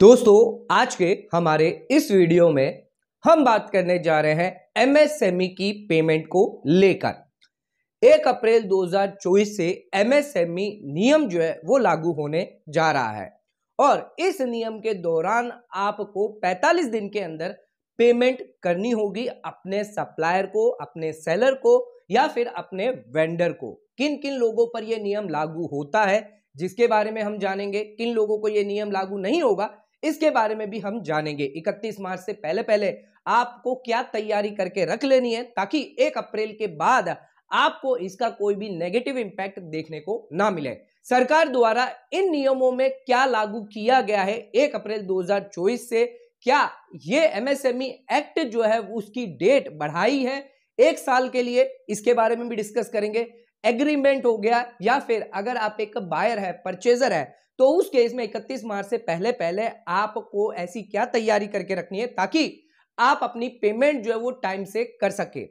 दोस्तों आज के हमारे इस वीडियो में हम बात करने जा रहे हैं एमएसएमई e की पेमेंट को लेकर एक अप्रैल 2024 से एमएसएमई e नियम जो है वो लागू होने जा रहा है और इस नियम के दौरान आपको 45 दिन के अंदर पेमेंट करनी होगी अपने सप्लायर को अपने सेलर को या फिर अपने वेंडर को किन किन लोगों पर यह नियम लागू होता है जिसके बारे में हम जानेंगे किन लोगों को यह नियम लागू नहीं होगा इसके बारे में भी हम जानेंगे 31 मार्च से पहले पहले आपको क्या तैयारी करके रख लेनी है ताकि 1 अप्रैल के बाद आपको इसका कोई भी नेगेटिव इंपैक्ट देखने को ना मिले सरकार द्वारा इन नियमों में क्या लागू किया गया है एक अप्रैल 2024 से क्या ये एमएसएमई एक्ट e जो है उसकी डेट बढ़ाई है एक साल के लिए इसके बारे में भी डिस्कस करेंगे एग्रीमेंट हो गया या फिर अगर आप एक बायर है परचेजर है तो उस केस में 31 मार्च से पहले पहले आपको ऐसी क्या तैयारी करके रखनी है ताकि आप अपनी पेमेंट जो है वो टाइम से कर सके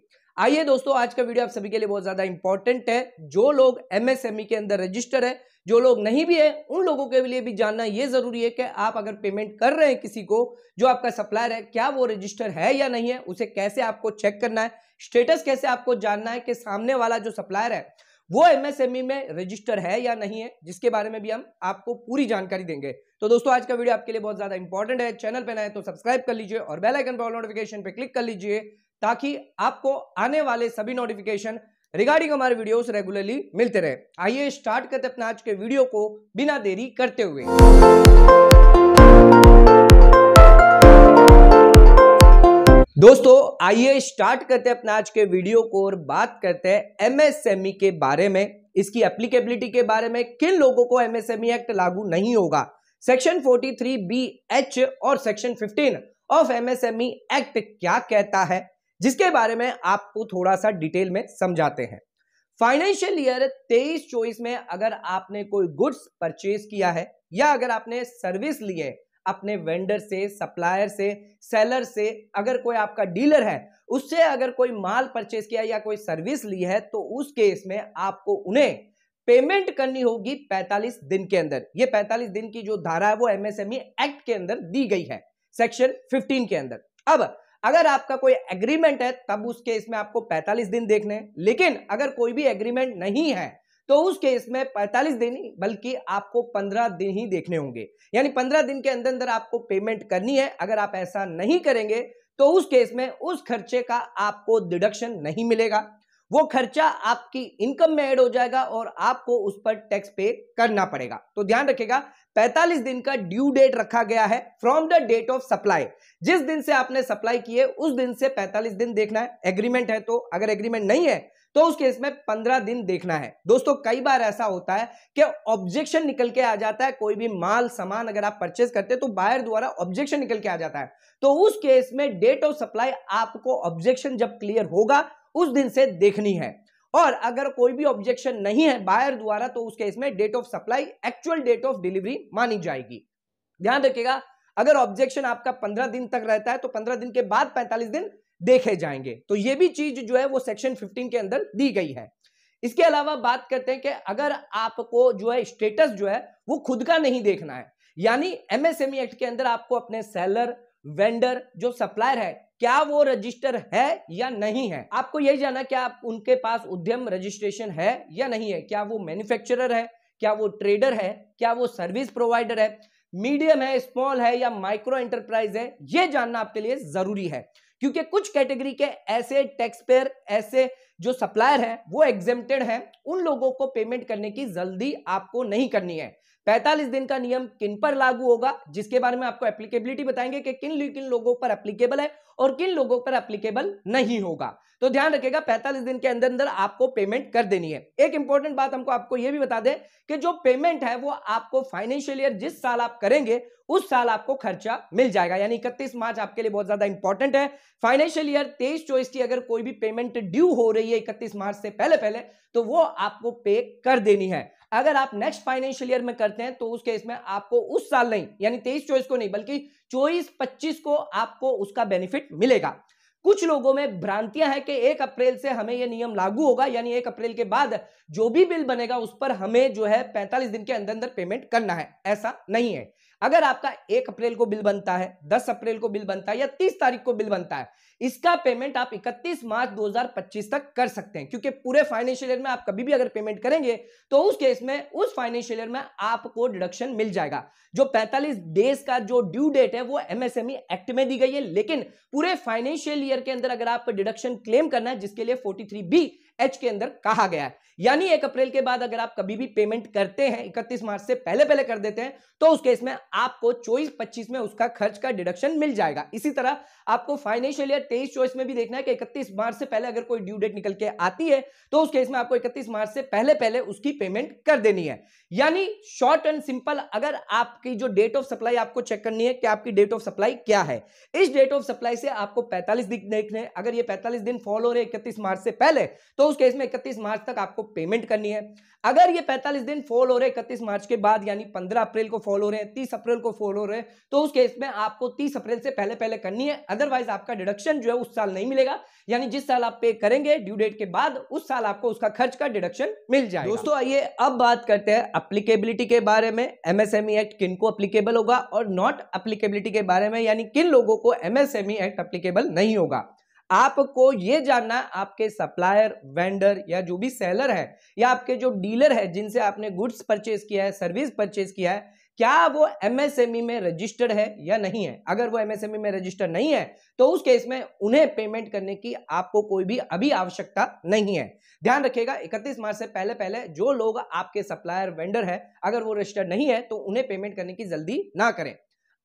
आइए दोस्तों आज का वीडियो आप सभी के लिए बहुत ज्यादा इंपॉर्टेंट है जो लोग एमएसएमई e के अंदर रजिस्टर है जो लोग नहीं भी है उन लोगों के लिए भी जानना यह जरूरी है कि आप अगर पेमेंट कर रहे हैं किसी को जो आपका सप्लायर है क्या वो रजिस्टर है या नहीं है उसे कैसे आपको चेक करना है स्टेटस कैसे आपको जानना है कि सामने वाला जो सप्लायर है वो एमएसएमई e में रजिस्टर है या नहीं है जिसके बारे में भी हम आपको पूरी जानकारी देंगे तो दोस्तों आज का वीडियो आपके लिए बहुत ज्यादा इंपॉर्टेंट है चैनल पर नए तो सब्सक्राइब कर लीजिए और बेल आइकन पर नोटिफिकेशन पे क्लिक कर लीजिए ताकि आपको आने वाले सभी नोटिफिकेशन रिगार्डिंग हमारे वीडियोस रेगुलरली मिलते रहे आइए स्टार्ट करते अपने आज के वीडियो को बिना देरी करते हुए दोस्तों आइए स्टार्ट करते हैं अपना आज के वीडियो को और बात करते हैं एमएसएमई e के बारे में इसकी एप्लीकेबिलिटी के बारे में किन लोगों को एमएसएमई एक्ट e लागू नहीं होगा सेक्शन 43 बी एच और सेक्शन 15 ऑफ एमएसएमई एक्ट क्या कहता है जिसके बारे में आपको थोड़ा सा डिटेल में समझाते हैं फाइनेंशियल ईयर तेईस चौबीस में अगर आपने कोई गुड्स परचेज किया है या अगर आपने सर्विस लिए अपने वेंडर से सप्लायर से सेलर से अगर कोई आपका डीलर है उससे अगर कोई माल परचेज किया या कोई सर्विस ली है तो उस केस में आपको उन्हें पेमेंट करनी होगी 45 दिन के अंदर ये 45 दिन की जो धारा है वो एमएसएमई एक्ट e के अंदर दी गई है सेक्शन 15 के अंदर अब अगर आपका कोई एग्रीमेंट है तब उसके इसमें आपको 45 दिन देखने हैं लेकिन अगर कोई भी एग्रीमेंट नहीं है तो उस केस में 45 दिन ही बल्कि आपको 15 दिन ही देखने होंगे यानी 15 दिन के अंदर अंदर आपको पेमेंट करनी है अगर आप ऐसा नहीं करेंगे तो उस केस में उस खर्चे का आपको डिडक्शन नहीं मिलेगा वो खर्चा आपकी इनकम में ऐड हो जाएगा और आपको उस पर टैक्स पे करना पड़ेगा तो ध्यान रखेगा 45 दिन का ड्यू डेट रखा गया है from the date of supply जिस दिन से आपने सप्लाई की है उस दिन से 45 दिन देखना है एग्रीमेंट है तो अगर एग्रीमेंट नहीं है तो उस केस में पंद्रह दिन देखना है दोस्तों कई बार ऐसा होता है कि ऑब्जेक्शन निकल के आ जाता है कोई भी माल सामान अगर आप परचेज करते हैं तो बायर द्वारा ऑब्जेक्शन निकल के आ जाता है तो उस केस में डेट ऑफ सप्लाई आपको ऑब्जेक्शन जब क्लियर होगा उस दिन से देखनी है और अगर कोई भी ऑब्जेक्शन नहीं है बायर द्वारा तो उस केस में date of supply actual date of delivery मानी जाएगी ध्यान रखिएगा अगर ऑब्जेक्शन आपका पंद्रह दिन तक रहता है तो पंद्रह दिन के बाद पैंतालीस दिन देखे जाएंगे तो ये भी चीज जो है वो सेक्शन 15 के अंदर दी गई है इसके अलावा बात करते हैं कि अगर आपको जो है स्टेटस जो है वो खुद का नहीं देखना है यानी एमएसएमई एक्ट e के अंदर आपको अपने सेलर वेंडर जो सप्लायर है क्या वो रजिस्टर है या नहीं है आपको यही जाना क्या आप उनके पास उद्यम रजिस्ट्रेशन है या नहीं है क्या वो मैन्युफैक्चरर है क्या वो ट्रेडर है क्या वो सर्विस प्रोवाइडर है मीडियम है स्मॉल है या माइक्रो एंटरप्राइज है ये जानना आपके लिए जरूरी है क्योंकि कुछ कैटेगरी के ऐसे टैक्स पेयर ऐसे जो सप्लायर हैं वो एग्जेम्प्टेड हैं उन लोगों को पेमेंट करने की जल्दी आपको नहीं करनी है पैंतालीस दिन का नियम किन पर लागू होगा जिसके बारे में आपको एप्लीकेबिलिटी बताएंगे कि किन किन लोगों पर एप्लीकेबल है और किन लोगों पर एप्लीकेबल नहीं होगा तो ध्यान रखेगा पैंतालीस दिन के अंदर अंदर आपको पेमेंट कर देनी है एक इंपॉर्टेंट बात हमको आपको यह भी बता दें कि जो पेमेंट है वो आपको फाइनेंशियल ईयर जिस साल आप करेंगे उस साल आपको खर्चा मिल जाएगा यानी इकतीस मार्च आपके लिए बहुत ज्यादा इंपॉर्टेंट है फाइनेंशियल ईयर तेईस चौबीस की अगर कोई भी पेमेंट ड्यू हो रही है इकतीस मार्च से पहले पहले तो वो आपको पे कर देनी है अगर आप नेक्स्ट फाइनेंशियल ईयर में करते हैं तो उस केस में आपको उस साल नहीं यानी तेईस चौबीस को नहीं बल्कि चौबीस पच्चीस को आपको उसका बेनिफिट मिलेगा कुछ लोगों में भ्रांतियां हैं कि एक अप्रैल से हमें यह नियम लागू होगा यानी एक अप्रैल के बाद जो भी बिल बनेगा उस पर हमें जो है 45 दिन के अंदर अंदर पेमेंट करना है ऐसा नहीं है अगर आपका एक अप्रैल को बिल बनता है दस अप्रैल को बिल बनता है या तीस तारीख को बिल बनता है इसका पेमेंट आप इकतीस मार्च 2025 तक कर सकते हैं क्योंकि पूरे फाइनेंशियल ईयर में आप कभी भी अगर पेमेंट करेंगे तो उस केस में उस फाइनेंशियल ईयर में आपको डिडक्शन मिल जाएगा जो 45 डेज का जो ड्यू डेट है वो एमएसएमई एक्ट e में दी गई है लेकिन पूरे फाइनेंशियल ईयर के अंदर अगर आप डिडक्शन क्लेम करना है जिसके लिए फोर्टी बी एच के अंदर कहा गया है यानी एक अप्रैल के बाद अगर आप कभी भी पेमेंट करते हैं इकतीस मार्च से पहले पहले कर देते हैं तो उस केस में आपको चौबीस पच्चीस में उसका खर्च का डिडक्शन मिल जाएगा इसी तरह आपको फाइनेंशियल ईयर तेईस चौबीस में भी देखना है कि इकतीस मार्च से पहले अगर कोई ड्यू डेट निकल के आती है तो उस केस में आपको इकतीस मार्च से पहले पहले उसकी पेमेंट कर देनी है यानी शॉर्ट एंड सिंपल अगर आपकी जो डेट ऑफ सप्लाई आपको चेक करनी है कि आपकी डेट ऑफ सप्लाई क्या है इस डेट ऑफ सप्लाई से आपको पैंतालीस दिन देखने अगर ये पैंतालीस दिन फॉलो रहे इकतीस मार्च से पहले तो तो उस केस में इकतीस मार्च तक आपको पेमेंट करनी है अगर ये 45 दिन फॉल हो रहे इकतीस मार्च के बाद यानी 15 अप्रैल को फॉल हो रहे हैं 30 अप्रैल को फॉल हो रहे हैं तो उस केस में आपको 30 अप्रैल से पहले पहले करनी है अदरवाइज आपका डिडक्शन जो है उस साल नहीं मिलेगा यानी जिस साल आप पे करेंगे ड्यू डेट के बाद उस साल आपको उसका खर्च का डिडक्शन मिल जाए दोस्तों आइए अब बात करते हैं अप्लीकेबिलिटी के बारे में एमएसएमई एक्ट e किन को अप्लीकेबल होगा और नॉट अप्लीकेबिलिटी के बारे में यानी किन लोगों को एमएसएमई एक्ट अप्लीकेबल नहीं होगा आपको ये जानना आपके सप्लायर वेंडर या जो भी सेलर है या आपके जो डीलर है जिनसे आपने गुड्स परचेज किया है सर्विस परचेज किया है क्या वो एमएसएमई e में रजिस्टर्ड है या नहीं है अगर वो एमएसएमई e में रजिस्टर नहीं है तो उस केस में उन्हें पेमेंट करने की आपको कोई भी अभी आवश्यकता नहीं है ध्यान रखिएगा 31 मार्च से पहले पहले जो लोग आपके सप्लायर वेंडर है अगर वो रजिस्टर्ड नहीं है तो उन्हें पेमेंट करने की जल्दी ना करें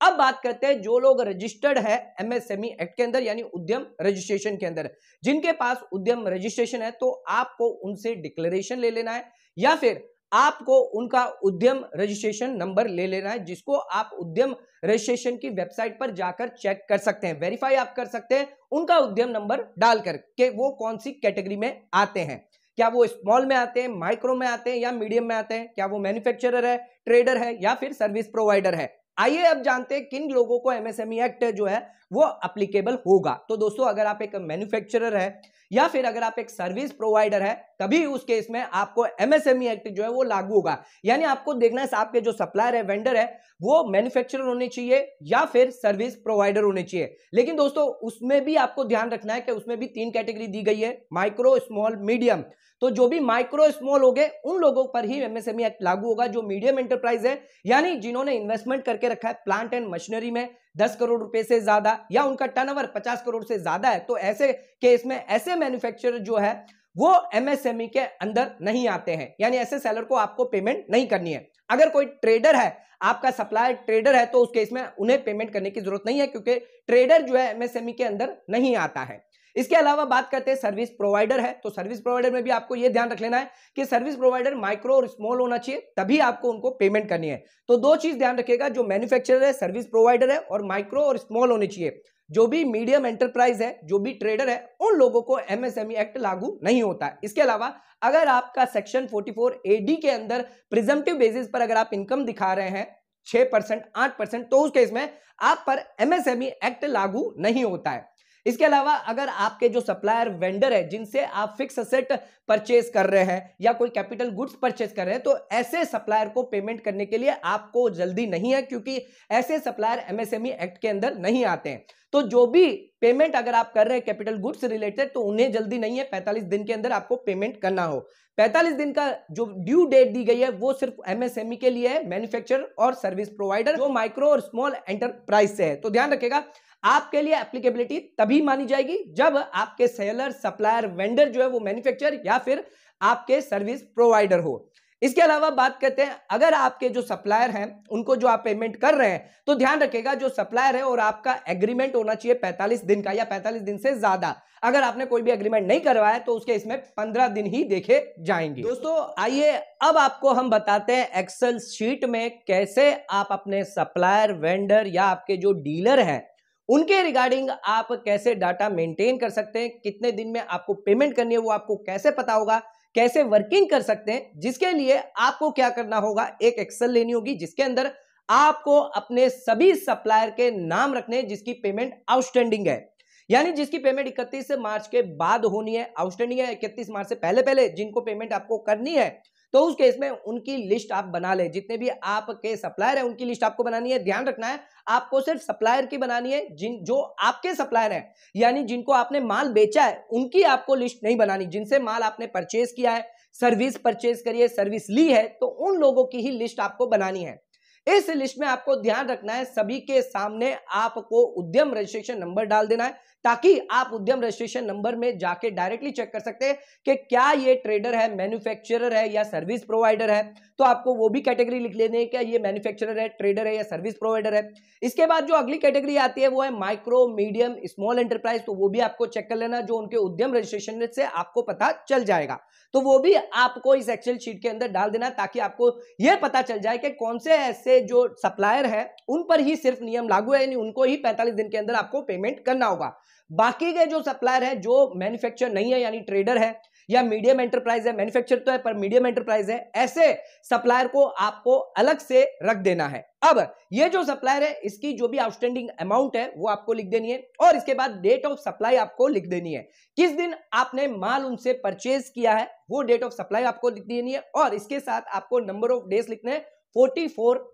अब बात करते हैं जो लोग रजिस्टर्ड है एमएसएमई एक्ट के अंदर यानी उद्यम रजिस्ट्रेशन के अंदर जिनके पास उद्यम रजिस्ट्रेशन है तो आपको उनसे डिक्लेरेशन ले लेना है या फिर आपको उनका उद्यम रजिस्ट्रेशन नंबर ले लेना है जिसको आप उद्यम रजिस्ट्रेशन की वेबसाइट पर जाकर चेक कर सकते हैं वेरीफाई आप कर सकते हैं उनका उद्यम नंबर डालकर के वो कौन सी कैटेगरी में आते हैं क्या वो स्मॉल में आते हैं माइक्रो में आते हैं या मीडियम में आते हैं क्या वो मैन्युफैक्चरर है ट्रेडर है या फिर सर्विस प्रोवाइडर है आइए अब जानते हैं किन लोगों को एमएसएमई एक्ट e जो है वो अप्लीकेबल होगा तो दोस्तों अगर आप एक मैन्युफैक्चरर है या फिर अगर आप एक सर्विस प्रोवाइडर है तभी उस केस में आपको एमएसएमई एक्ट e जो है वो लागू होगा यानी आपको देखना है आपके जो सप्लायर है वेंडर है वो मैन्युफैक्चरर होने चाहिए या फिर सर्विस प्रोवाइडर होने चाहिए लेकिन दोस्तों उसमें भी आपको ध्यान रखना है कि उसमें भी तीन कैटेगरी दी गई है माइक्रो स्मॉल मीडियम तो जो भी माइक्रो स्मॉल हो गए उन लोगों पर ही एमएसएमई एक्ट e लागू होगा जो मीडियम एंटरप्राइज है यानी जिन्होंने इन्वेस्टमेंट करके रखा है प्लांट एंड मशीनरी में दस करोड़ रुपए से ज्यादा या उनका टर्नओवर पचास करोड़ से ज्यादा है तो ऐसे केस में ऐसे मैन्युफैक्चरर जो है वो एमएसएमई e के अंदर नहीं आते हैं यानी ऐसे सेलर को आपको पेमेंट नहीं करनी है अगर कोई ट्रेडर है आपका सप्लायर ट्रेडर है तो उस केस में उन्हें पेमेंट करने की जरूरत नहीं है क्योंकि ट्रेडर जो है एमएसएमई e के अंदर नहीं आता है इसके अलावा बात करते हैं सर्विस प्रोवाइडर है तो सर्विस प्रोवाइडर में भी आपको यह ध्यान रख लेना है कि सर्विस प्रोवाइडर माइक्रो और स्मॉल होना चाहिए तभी आपको उनको पेमेंट करनी है तो दो चीज ध्यान रखिएगा जो मैन्युफैक्चरर है सर्विस प्रोवाइडर है और माइक्रो और स्मॉल होने चाहिए जो भी मीडियम एंटरप्राइज है जो भी ट्रेडर है उन लोगों को एमएसएमई एक्ट e लागू नहीं होता इसके अलावा अगर आपका सेक्शन 44 एडी के अंदर प्रिजेंटिव बेसिस पर अगर आप इनकम दिखा रहे हैं छह परसेंट आठ परसेंट तो उस केस में आप पर एमएसएमई एक्ट e लागू नहीं होता है इसके अलावा अगर आपके जो सप्लायर वेंडर है जिनसे आप फिक्स असेट परचेज कर रहे हैं या कोई कैपिटल गुड्स परचेज कर रहे हैं तो ऐसे सप्लायर को पेमेंट करने के लिए आपको जल्दी नहीं है क्योंकि ऐसे सप्लायर एमएसएमई एक्ट के अंदर नहीं आते हैं तो जो भी पेमेंट अगर आप कर रहे हैं कैपिटल गुड्स रिलेटेड तो उन्हें जल्दी नहीं है पैंतालीस दिन के अंदर आपको पेमेंट करना हो पैंतालीस दिन का जो ड्यू डेट दी गई है वो सिर्फ एमएसएमई e के लिए है मैन्युफैक्चरर और सर्विस प्रोवाइडर जो माइक्रो और स्मॉल एंटरप्राइज से है तो ध्यान रखेगा आपके लिए एप्लीकेबिलिटी तभी मानी जाएगी जब आपके सेलर सप्लायर वेंडर जो है वो मैन्युफैक्चर या फिर आपके सर्विस प्रोवाइडर हो इसके अलावा बात करते हैं अगर आपके जो सप्लायर हैं उनको जो आप पेमेंट कर रहे हैं तो ध्यान रखेगा जो सप्लायर है और आपका एग्रीमेंट होना चाहिए 45 दिन का या 45 दिन से ज्यादा अगर आपने कोई भी एग्रीमेंट नहीं करवाया तो उसके इसमें 15 दिन ही देखे जाएंगे दोस्तों आइए अब आपको हम बताते हैं एक्सल शीट में कैसे आप अपने सप्लायर वेंडर या आपके जो डीलर हैं उनके रिगार्डिंग आप कैसे डाटा मेंटेन कर सकते हैं कितने दिन में आपको पेमेंट करनी है वो आपको कैसे पता होगा कैसे वर्किंग कर सकते हैं जिसके लिए आपको क्या करना होगा एक एक्सेल लेनी होगी जिसके अंदर आपको अपने सभी सप्लायर के नाम रखने जिसकी पेमेंट आउटस्टैंडिंग है यानी जिसकी पेमेंट 31 मार्च के बाद होनी है आउटस्टैंडिंग है 31 मार्च से पहले पहले जिनको पेमेंट आपको करनी है तो उस केस में उनकी लिस्ट आप बना ले जितने भी आपके सप्लायर है उनकी लिस्ट आपको बनानी है ध्यान रखना है आपको सिर्फ सप्लायर की बनानी है जिन जो आपके सप्लायर हैं यानी जिनको आपने माल बेचा है उनकी आपको लिस्ट नहीं बनानी जिनसे माल आपने परचेज किया है सर्विस परचेज करिए सर्विस ली है तो उन लोगों की ही लिस्ट आपको बनानी है इस लिस्ट में आपको ध्यान रखना है सभी के सामने आपको उद्यम रजिस्ट्रेशन नंबर डाल देना है ताकि आप उद्यम रजिस्ट्रेशन नंबर में जाके डायरेक्टली चेक कर सकते हैं कि क्या ये ट्रेडर है मैन्युफैक्चरर है या सर्विस प्रोवाइडर है तो आपको वो भी कैटेगरी लिख लेनी है क्या ये मैन्युफैक्चरर है ट्रेडर है या सर्विस प्रोवाइडर है इसके बाद जो अगली कैटेगरी आती है वो है माइक्रो मीडियम स्मॉल एंटरप्राइज तो वो भी आपको चेक कर लेना जो उनके उद्यम रजिस्ट्रेशन से आपको पता चल जाएगा तो वो भी आपको इस एक्सेल शीट के अंदर डाल देना ताकि आपको यह पता चल जाए कि कौन से ऐसे जो सप्लायर है उन पर ही सिर्फ नियम लागू है यानी उनको ही 45 दिन के अंदर आपको पेमेंट करना होगा बाकी के जो सप्लायर है जो मैन्युफैक्चर नहीं है यानी ट्रेडर है या मीडियम एंटरप्राइज है मैन्युफैक्चर तो है पर मीडियम एंटरप्राइज है ऐसे सप्लायर को आपको अलग से रख देना है अब ये जो सप्लायर है इसकी जो भी आउटस्टैंडिंग अमाउंट है वो आपको लिख देनी है और इसके बाद डेट ऑफ सप्लाई आपको लिख देनी है किस दिन आपने माल उनसे परचेज किया है वो डेट ऑफ सप्लाई आपको लिख देनी है और इसके साथ आपको नंबर ऑफ डेज लिखने हैं फोर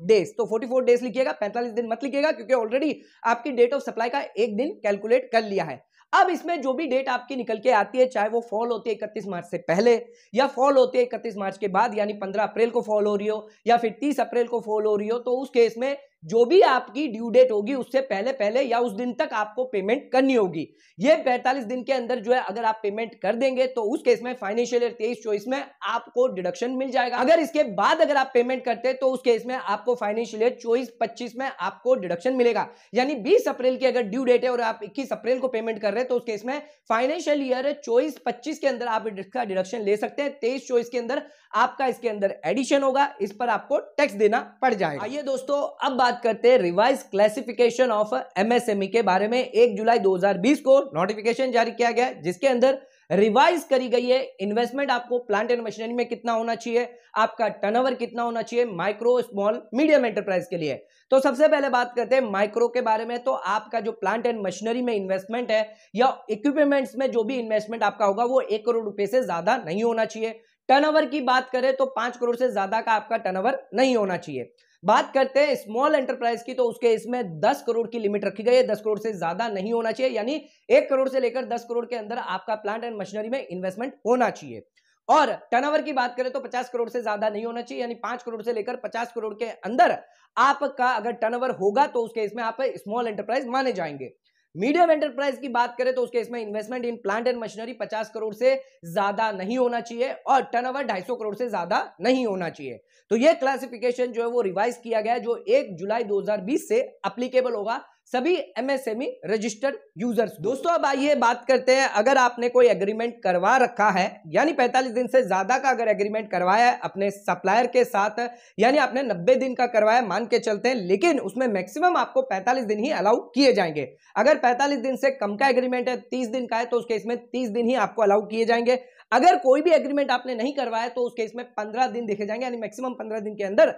डेज तो फोर डेज लिखिएगा पैंतालीस दिन मत लिखिएगा क्योंकि ऑलरेडी आपकी डेट ऑफ सप्लाई का एक दिन कैलकुलेट कर लिया है अब इसमें जो भी डेट आपकी निकल के आती है चाहे वो फॉल होती है इकतीस मार्च से पहले या फॉल होती है इकतीस मार्च के बाद यानी पंद्रह अप्रैल को फॉल हो रही हो या फिर तीस अप्रैल को फॉल हो रही हो तो उस केस में जो भी आपकी ड्यू डेट होगी उससे पहले पहले या उस दिन तक आपको पेमेंट करनी होगी ये 45 दिन के अंदर जो है अगर आप पेमेंट कर देंगे तो उस केस में फाइनेंशियल ईयर तेईस चौबीस में आपको डिडक्शन मिल जाएगा अगर इसके बाद अगर आप पेमेंट करते तो उस केस में आपको फाइनेंशियल ईयर चौबीस पच्चीस में आपको डिडक्शन मिलेगा यानी बीस अप्रैल की अगर ड्यू डेट है और आप इक्कीस अप्रैल को पेमेंट कर रहे हैं तो उस केस में फाइनेंशियल ईयर चौबीस पच्चीस के अंदर आप इसका डिडक्शन ले सकते हैं तेईस चौबीस के अंदर आपका इसके अंदर एडिशन होगा इस पर आपको टैक्स देना पड़ जाएगा आइए दोस्तों अब बात बात करते हैं revise classification of MSME e के बारे में एक जुलाई 2020 को नोटिफिकेशन जारी किया गया जिसके अंदर रिवाइज करी गई है इन्वेस्टमेंट आपको प्लांट एंड मशीनरी में कितना होना चाहिए आपका टर्नओवर कितना होना चाहिए माइक्रो स्मॉल मीडियम एंटरप्राइज के लिए तो सबसे पहले बात करते हैं माइक्रो के बारे में तो आपका जो प्लांट एंड मशीनरी में इन्वेस्टमेंट है या इक्विपमेंट्स में जो भी इन्वेस्टमेंट आपका होगा वो एक करोड़ रुपए से ज्यादा नहीं होना चाहिए टर्नओवर की बात करें तो पांच करोड़ से ज्यादा का आपका टर्नओवर नहीं होना चाहिए बात करते हैं स्मॉल एंटरप्राइज की तो उसके इसमें दस करोड़ की लिमिट रखी गई है दस करोड़ से ज्यादा नहीं होना चाहिए यानी एक करोड़ से लेकर दस करोड़ के अंदर आपका प्लांट एंड मशीनरी में इन्वेस्टमेंट होना चाहिए और टर्नओवर की बात करें तो 50 करोड़ से ज्यादा नहीं होना चाहिए यानी 5 करोड़ से लेकर 50 करोड़ के अंदर आपका अगर टर्नओवर होगा तो उसके इसमें आप स्मॉल एंटरप्राइज माने जाएंगे मीडियम एंटरप्राइज की बात करें तो उसके इसमें investment in plant and machinery 50 crore से ज्यादा नहीं होना चाहिए और टर्नओवर 250 करोड़ से ज्यादा नहीं होना चाहिए तो यह क्लासिफिकेशन जो है वो रिवाइज किया गया जो एक जुलाई दो से अप्लीकेबल होगा सभी एमएसएमई रजिस्टर्ड यूजर्स दोस्तों अब आइए बात करते हैं अगर आपने कोई एग्रीमेंट करवा रखा है यानी 45 दिन से ज्यादा का अगर एग्रीमेंट करवाया है अपने सप्लायर के साथ यानी आपने 90 दिन का करवाया मान के चलते हैं लेकिन उसमें मैक्सिमम आपको 45 दिन ही अलाउ किए जाएंगे अगर 45 दिन से कम का एग्रीमेंट है तीस दिन का है तो उस केस में दिन ही आपको अलाउ किए जाएंगे अगर कोई भी एग्रीमेंट आपने नहीं करवाया तो उस केस में दिन देखे जाएंगे यानी मैक्सिमम पंद्रह दिन के अंदर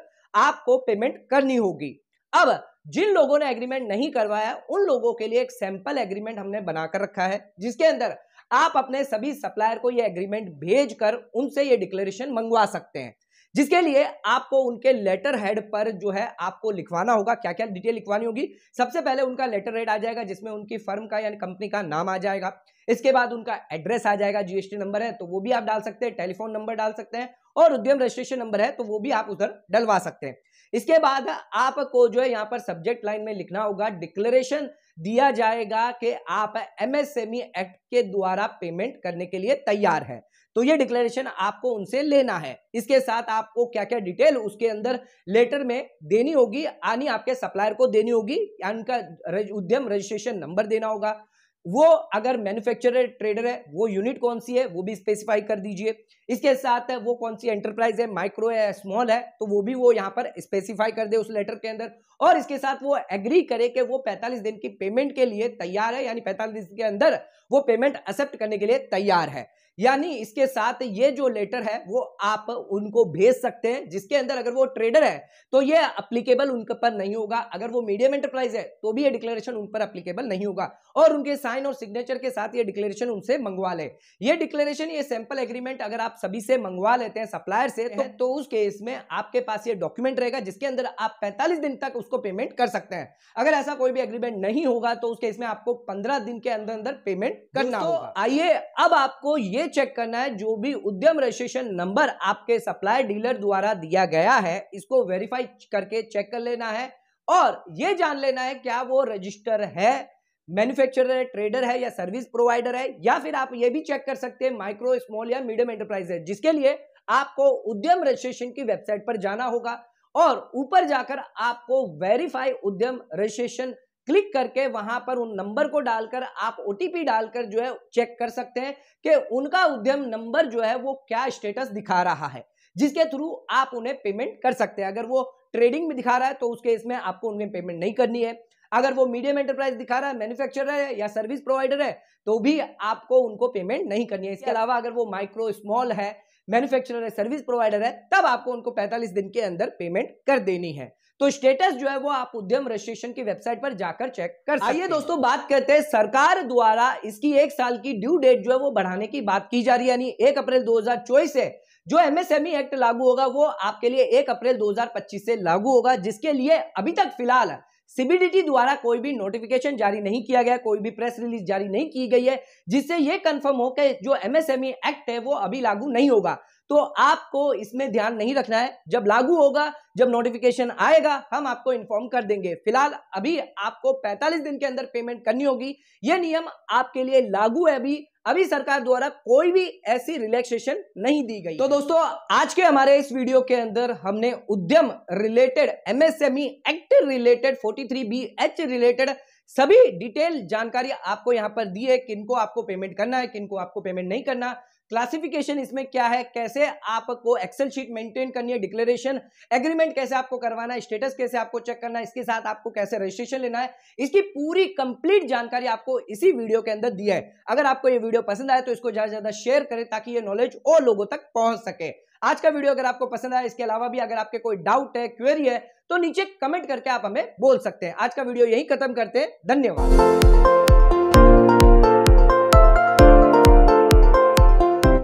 आपको पेमेंट करनी होगी अब जिन लोगों ने एग्रीमेंट नहीं करवाया उन लोगों के लिए एक सैंपल एग्रीमेंट हमने बनाकर रखा है जिसके अंदर आप अपने सभी सप्लायर को ये एग्रीमेंट भेजकर उनसे ये डिक्लेरेशन मंगवा सकते हैं जिसके लिए आपको उनके लेटर हेड पर जो है आपको लिखवाना होगा क्या क्या डिटेल लिखवानी होगी सबसे पहले उनका लेटर हेड आ जाएगा जिसमें उनकी फर्म का यानी कंपनी का नाम आ जाएगा इसके बाद उनका एड्रेस आ जाएगा जीएसटी नंबर है तो वो भी आप डाल सकते हैं टेलीफोन नंबर डाल सकते हैं और उद्यम रजिस्ट्रेशन नंबर है तो वो भी आप उधर डलवा सकते हैं इसके बाद आपको जो है यहाँ पर सब्जेक्ट लाइन में लिखना होगा डिक्लेरेशन दिया जाएगा कि आप एमएसएमई एक्ट e के द्वारा पेमेंट करने के लिए तैयार है तो ये डिक्लेरेशन आपको उनसे लेना है इसके साथ आपको क्या क्या डिटेल उसके अंदर लेटर में देनी होगी यानी आपके सप्लायर को देनी होगी उनका उद्यम रजिस्ट्रेशन नंबर देना होगा वो अगर मैन्युफैक्चरर ट्रेडर है वो यूनिट कौन सी है वो भी स्पेसिफाई कर दीजिए इसके साथ है वो कौन सी एंटरप्राइज है माइक्रो है स्मॉल है तो वो भी वो यहाँ पर स्पेसिफाई कर दे उस लेटर के अंदर और इसके साथ वो एग्री करे कि वो 45 दिन की पेमेंट के लिए तैयार है यानी 45 दिन के अंदर वो पेमेंट एक्सेप्ट करने के लिए तैयार है यानी इसके साथ ये जो लेटर है वो आप उनको भेज सकते हैं जिसके अंदर अगर वो ट्रेडर है तो ये अप्लीकेबल उनके पर नहीं होगा अगर वो मीडियम एंटरप्राइज है तो भी ये डिक्लेरेशन उन पर अप्लीकेबल नहीं होगा और उनके साइन और सिग्नेचर के साथ ये डिक्लेरेशन उनसे मंगवा ले ये डिक्लेरेशन ये सैंपल एग्रीमेंट अगर आप सभी से मंगवा लेते हैं सप्लायर से तो, तो उस केस में आपके पास ये डॉक्यूमेंट रहेगा जिसके अंदर आप पैंतालीस दिन तक उसको पेमेंट कर सकते हैं अगर ऐसा कोई भी एग्रीमेंट नहीं होगा तो उस केस में आपको पंद्रह दिन के अंदर अंदर पेमेंट करना होगा आइए अब आपको ये चेक करना है जो भी उद्यम रजिस्ट्रेशन नंबर आपके सप्लाई डीलर द्वारा दिया गया है इसको वेरीफाई करके चेक कर लेना है और ये जान लेना है क्या वो रजिस्टर है मैन्युफैक्चरर है ट्रेडर है या सर्विस प्रोवाइडर है या फिर आप ये भी चेक कर सकते हैं माइक्रो स्मॉल या मीडियम एंटरप्राइज है जिसके लिए आपको उद्यम रजिस्ट्रेशन की वेबसाइट पर जाना होगा और ऊपर जाकर आपको वेरीफाई उद्यम रजिस्ट्रेशन क्लिक करके वहां पर उन नंबर को डालकर आप ओ डालकर जो है चेक कर सकते हैं कि उनका उद्यम नंबर जो है वो क्या स्टेटस दिखा रहा है जिसके थ्रू आप उन्हें पेमेंट कर सकते हैं अगर वो ट्रेडिंग में दिखा रहा है तो उसके इसमें आपको उनमें पेमेंट नहीं करनी है अगर वो मीडियम एंटरप्राइज दिखा रहा है मैन्युफैक्चरर है या सर्विस प्रोवाइडर है तो भी आपको उनको पेमेंट नहीं करनी है इसके अलावा अगर वो माइक्रो स्मॉल है मैन्युफैक्चरर है सर्विस प्रोवाइडर है तब आपको उनको 45 दिन के अंदर पेमेंट कर देनी है तो स्टेटस जो है वो आप उद्यम रजिस्ट्रेशन की वेबसाइट पर जाकर चेक कर आइए दोस्तों बात करते हैं सरकार द्वारा इसकी एक साल की ड्यू डेट जो है वो बढ़ाने की बात की जा रही है यानी एक अप्रैल दो से जो एमएसएमई एक्ट e लागू होगा वो आपके लिए एक अप्रैल दो से लागू होगा जिसके लिए अभी तक फिलहाल सीबीडीटी द्वारा कोई भी नोटिफिकेशन जारी नहीं किया गया कोई भी प्रेस रिलीज जारी नहीं की गई है जिससे यह कंफर्म हो कि जो एमएसएमई एक्ट e है वो अभी लागू नहीं होगा तो आपको इसमें ध्यान नहीं रखना है जब लागू होगा जब नोटिफिकेशन आएगा हम आपको इन्फॉर्म कर देंगे फिलहाल अभी आपको 45 दिन के अंदर पेमेंट करनी होगी यह नियम आपके लिए लागू है अभी अभी सरकार द्वारा कोई भी ऐसी रिलैक्सेशन नहीं दी गई तो दोस्तों आज के हमारे इस वीडियो के अंदर हमने Udyam related MSME act related 43 B H related सभी डिटेल जानकारी आपको यहां पर दी है किनको आपको पेमेंट करना है किनको आपको पेमेंट नहीं करना क्लासिफिकेशन इसमें क्या है कैसे आपको एक्सेल शीट मेंटेन करनी है डिक्लेरेशन एग्रीमेंट कैसे आपको करवाना है स्टेटस कैसे आपको चेक करना है इसके साथ आपको कैसे रजिस्ट्रेशन लेना है इसकी पूरी कंप्लीट जानकारी आपको इसी वीडियो के अंदर दी है अगर आपको ये वीडियो पसंद आए तो इसको ज़्यादा से ज़्यादा शेयर करें ताकि ये नॉलेज और लोगों तक पहुंच सके आज का वीडियो अगर आपको पसंद आया इसके अलावा भी अगर आपके कोई डाउट है क्वेरी है तो नीचे कमेंट करके आप हमें बोल सकते हैं आज का वीडियो यही खत्म करते हैं धन्यवाद